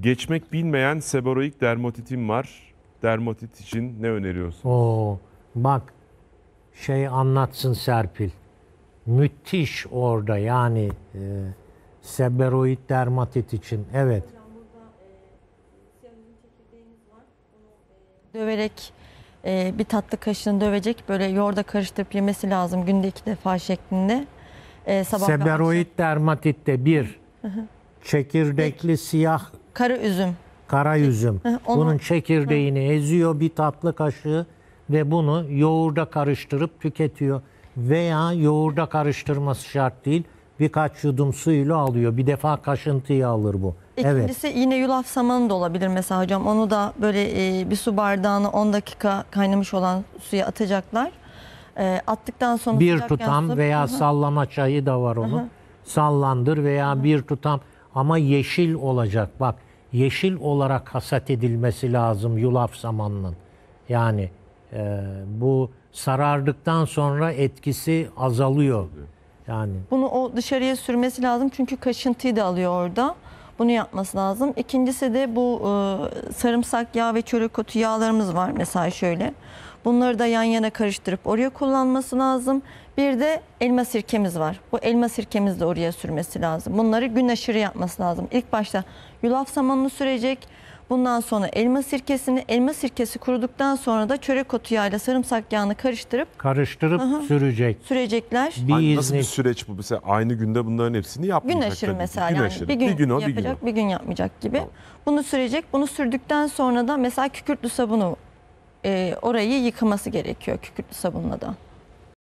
Geçmek bilmeyen seboroik dermatitim var. Dermatit için ne öneriyorsun? Oo, bak şey anlatsın Serpil. Müthiş orada yani e, seberoid dermatit için. Evet. Döverek e, bir tatlı kaşığını dövecek böyle yoğurda karıştırıp yemesi lazım günde iki defa şeklinde. E, sabah ve Seberoid dermatitte bir, çekirdekli siyah Kara üzüm. Kara üzüm. onu- Bunun çekirdeğini eziyor bir tatlı kaşığı ve bunu yoğurda karıştırıp tüketiyor. Veya yoğurda karıştırması şart değil. Birkaç yudum suyla alıyor. Bir defa kaşıntıyı alır bu. Evet. İkincisi yine yulaf samanı da olabilir mesela hocam. Onu da böyle e, bir su bardağını 10 dakika kaynamış olan suya atacaklar. E, attıktan sonra Bir tutam yansıtıp- veya Hı hı. sallama çayı da var onun. Sallandır veya bir tutam ama yeşil olacak. Bak yeşil olarak hasat edilmesi lazım yulaf zamanının. Yani e, bu sarardıktan sonra etkisi azalıyor. Yani bunu o dışarıya sürmesi lazım çünkü kaşıntıyı da alıyor orada. Bunu yapması lazım. İkincisi de bu e, sarımsak yağı ve çörek otu yağlarımız var mesela şöyle. Bunları da yan yana karıştırıp oraya kullanması lazım. Bir de elma sirkemiz var. Bu elma sirkemizi de oraya sürmesi lazım. Bunları gün aşırı yapması lazım. İlk başta yulaf samanını sürecek. Bundan sonra elma sirkesini, elma sirkesi kuruduktan sonra da çörek otu yağıyla sarımsak yağını karıştırıp Karıştırıp Aha. sürecek. sürecekler. Bir Hani nasıl bir süreç bu? Mesela aynı günde bunların hepsini yapmayacak. Gün aşırı tabii mesela Gün yani aşırı. bir gün, o, bir gün yapacak, bir gün, yapmayacak gibi. Tamam. Bunu sürecek. Bunu sürdükten sonra da mesela kükürtlü sabunu e, orayı yıkaması gerekiyor kükürtlü sabunla da.